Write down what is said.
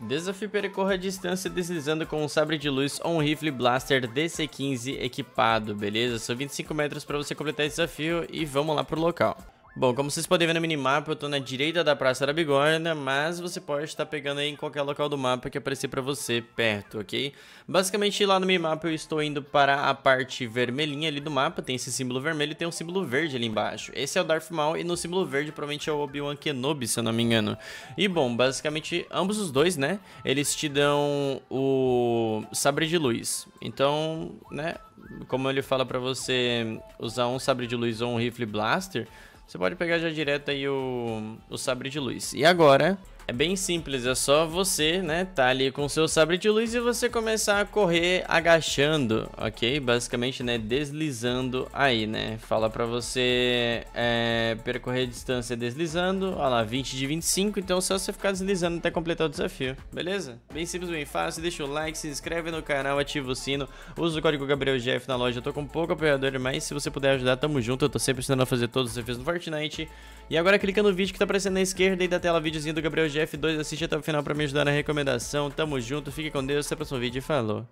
Desafio percorra a distância deslizando com um sabre de luz ou um rifle blaster DC-15 equipado, beleza? São 25 metros para você completar esse desafio e vamos lá pro local. Bom, como vocês podem ver no minimapa, eu estou na direita da Praça da Bigorna, mas você pode estar pegando aí em qualquer local do mapa que aparecer para você perto, ok? Basicamente, lá no minimapa eu estou indo para a parte vermelhinha ali do mapa, tem esse símbolo vermelho e tem um símbolo verde ali embaixo. Esse é o Darth Maul e no símbolo verde provavelmente é o Obi-Wan Kenobi, se eu não me engano. E bom, basicamente, ambos os dois, né, eles te dão o sabre de luz. Então, né, como ele fala para você usar um sabre de luz ou um rifle blaster... Você pode pegar já direto aí o, o sabre de luz. E agora, é bem simples, é só você, né, tá ali com seu sabre de luz e você começar a correr agachando, ok? Basicamente, né, deslizando aí, né? Fala pra você é, percorrer a distância deslizando, olha lá, 20 de 25, então é só você ficar deslizando até completar o desafio, beleza? Bem simples, bem fácil, deixa o like, se inscreve no canal, ativa o sino, usa o código GabrielGF na loja, eu tô com pouco apoiador, mas se você puder ajudar, tamo junto, eu tô sempre ensinando a fazer todos os desafios no Fortnite. E agora clica no vídeo que tá aparecendo na esquerda aí da tela, videozinho do Gabriel GF f 2 assiste até o final pra me ajudar na recomendação. Tamo junto, fique com Deus, até o próximo vídeo e falou.